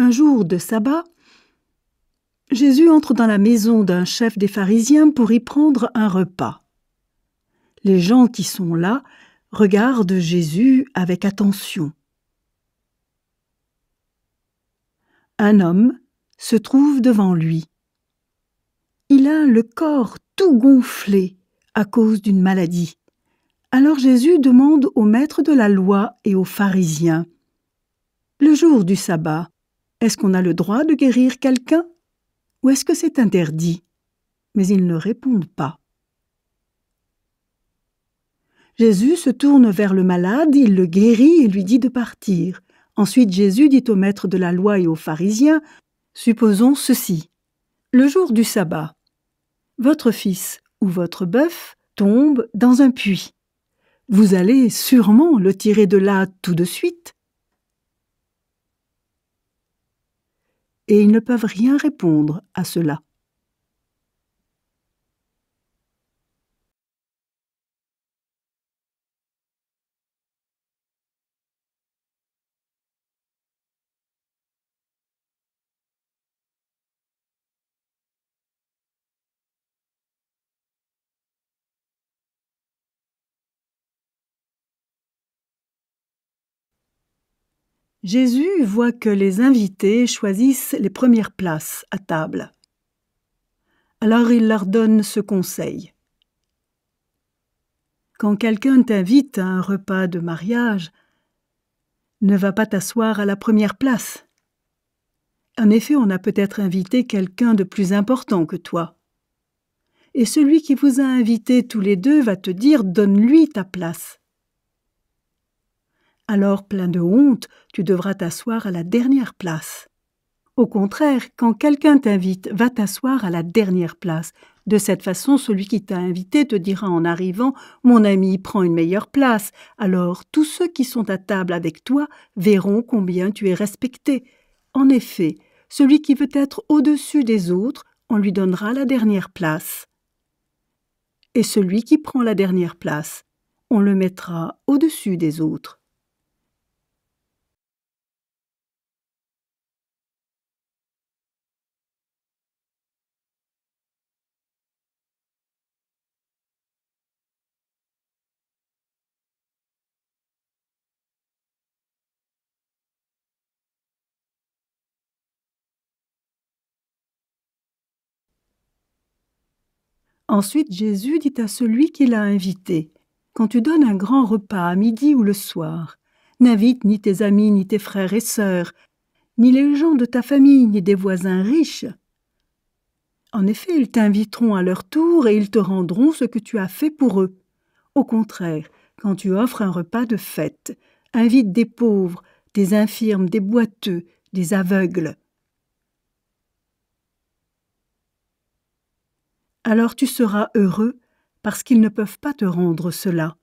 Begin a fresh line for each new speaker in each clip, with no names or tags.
Un jour de sabbat, Jésus entre dans la maison d'un chef des pharisiens pour y prendre un repas. Les gens qui sont là regardent Jésus avec attention. Un homme se trouve devant lui. Il a le corps tout gonflé à cause d'une maladie. Alors Jésus demande au maître de la loi et aux pharisiens. Le jour du sabbat, est-ce qu'on a le droit de guérir quelqu'un ou est-ce que c'est interdit Mais ils ne répondent pas. Jésus se tourne vers le malade, il le guérit et lui dit de partir. Ensuite Jésus dit au maître de la loi et aux pharisiens, Supposons ceci. Le jour du sabbat, votre fils ou votre bœuf tombe dans un puits. Vous allez sûrement le tirer de là tout de suite, et ils ne peuvent rien répondre à cela. Jésus voit que les invités choisissent les premières places à table. Alors il leur donne ce conseil. Quand quelqu'un t'invite à un repas de mariage, ne va pas t'asseoir à la première place. En effet, on a peut-être invité quelqu'un de plus important que toi. Et celui qui vous a invité tous les deux va te dire donne-lui ta place alors plein de honte, tu devras t'asseoir à la dernière place. Au contraire, quand quelqu'un t'invite, va t'asseoir à la dernière place. De cette façon, celui qui t'a invité te dira en arrivant Mon ami, prend une meilleure place. Alors tous ceux qui sont à table avec toi verront combien tu es respecté. En effet, celui qui veut être au-dessus des autres, on lui donnera la dernière place. Et celui qui prend la dernière place, on le mettra au-dessus des autres. Ensuite Jésus dit à celui qui l'a invité, Quand tu donnes un grand repas à midi ou le soir, n'invite ni tes amis, ni tes frères et sœurs, ni les gens de ta famille, ni des voisins riches. En effet, ils t'inviteront à leur tour et ils te rendront ce que tu as fait pour eux. Au contraire, quand tu offres un repas de fête, invite des pauvres, des infirmes, des boiteux, des aveugles. alors tu seras heureux parce qu'ils ne peuvent pas te rendre cela.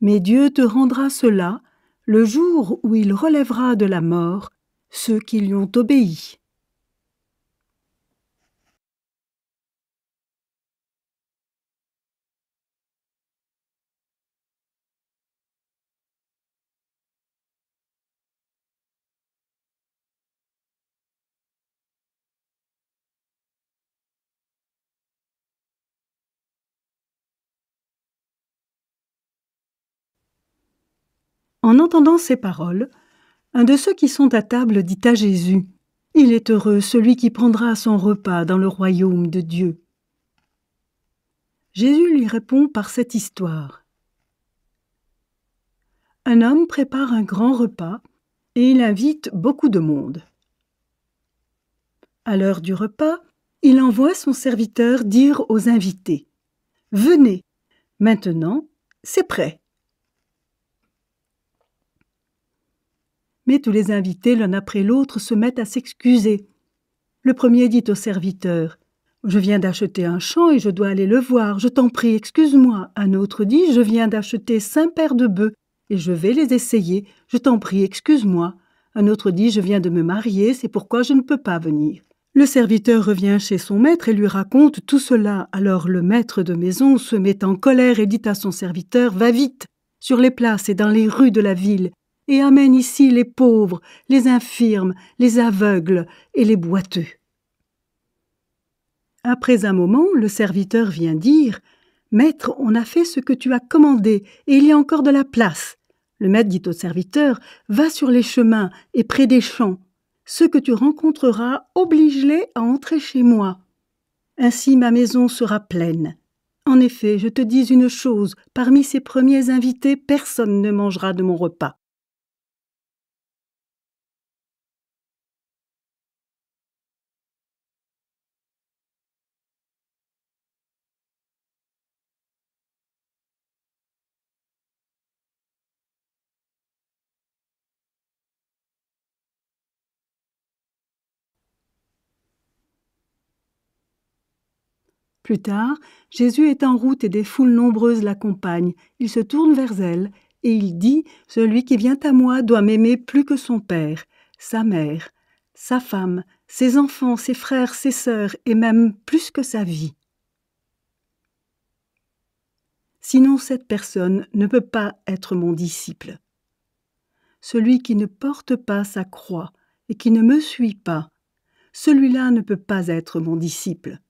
Mais Dieu te rendra cela le jour où il relèvera de la mort ceux qui lui ont obéi. En entendant ces paroles, un de ceux qui sont à table dit à Jésus Il est heureux celui qui prendra son repas dans le royaume de Dieu. Jésus lui répond par cette histoire. Un homme prépare un grand repas et il invite beaucoup de monde. À l'heure du repas, il envoie son serviteur dire aux invités Venez, maintenant, c'est prêt. tous les invités, l'un après l'autre, se mettent à s'excuser. Le premier dit au serviteur Je viens d'acheter un champ et je dois aller le voir, je t'en prie, excuse-moi. Un autre dit Je viens d'acheter cinq paires de bœufs et je vais les essayer, je t'en prie, excuse-moi. Un autre dit Je viens de me marier, c'est pourquoi je ne peux pas venir. Le serviteur revient chez son maître et lui raconte tout cela. Alors le maître de maison se met en colère et dit à son serviteur Va vite, sur les places et dans les rues de la ville, et amène ici les pauvres, les infirmes, les aveugles et les boiteux. Après un moment, le serviteur vient dire Maître, on a fait ce que tu as commandé, et il y a encore de la place. Le maître dit au serviteur Va sur les chemins et près des champs. Ceux que tu rencontreras, oblige-les à entrer chez moi. Ainsi ma maison sera pleine. En effet, je te dis une chose, parmi ces premiers invités, personne ne mangera de mon repas. Plus tard, Jésus est en route et des foules nombreuses l'accompagnent. Il se tourne vers elle et il dit Celui qui vient à moi doit m'aimer plus que son père, sa mère, sa femme, ses enfants, ses frères, ses sœurs et même plus que sa vie. Sinon cette personne ne peut pas être mon disciple. Celui qui ne porte pas sa croix et qui ne me suit pas, celui-là ne peut pas être mon disciple.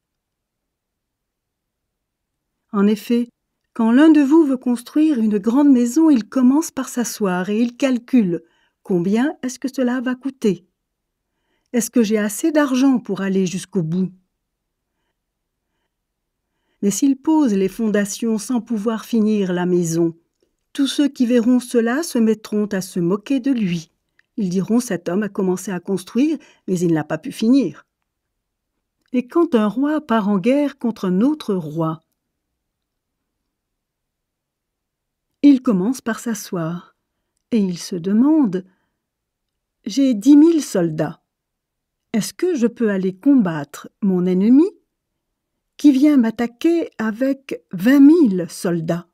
En effet, quand l'un de vous veut construire une grande maison, il commence par s'asseoir et il calcule combien est-ce que cela va coûter. Est-ce que j'ai assez d'argent pour aller jusqu'au bout Mais s'il pose les fondations sans pouvoir finir la maison, tous ceux qui verront cela se mettront à se moquer de lui. Ils diront cet homme a commencé à construire, mais il n'a pas pu finir. Et quand un roi part en guerre contre un autre roi, Il commence par s'asseoir, et il se demande J'ai dix mille soldats. Est-ce que je peux aller combattre mon ennemi qui vient m'attaquer avec vingt mille soldats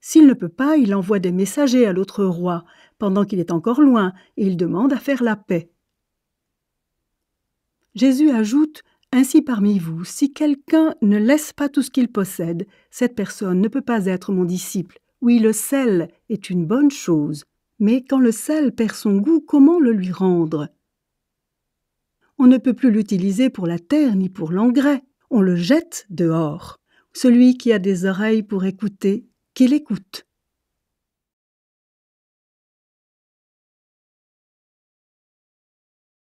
S'il ne peut pas, il envoie des messagers à l'autre roi pendant qu'il est encore loin et il demande à faire la paix. Jésus ajoute ainsi parmi vous, si quelqu'un ne laisse pas tout ce qu'il possède, cette personne ne peut pas être mon disciple. Oui, le sel est une bonne chose, mais quand le sel perd son goût, comment le lui rendre On ne peut plus l'utiliser pour la terre ni pour l'engrais, on le jette dehors. Celui qui a des oreilles pour écouter, qu'il écoute.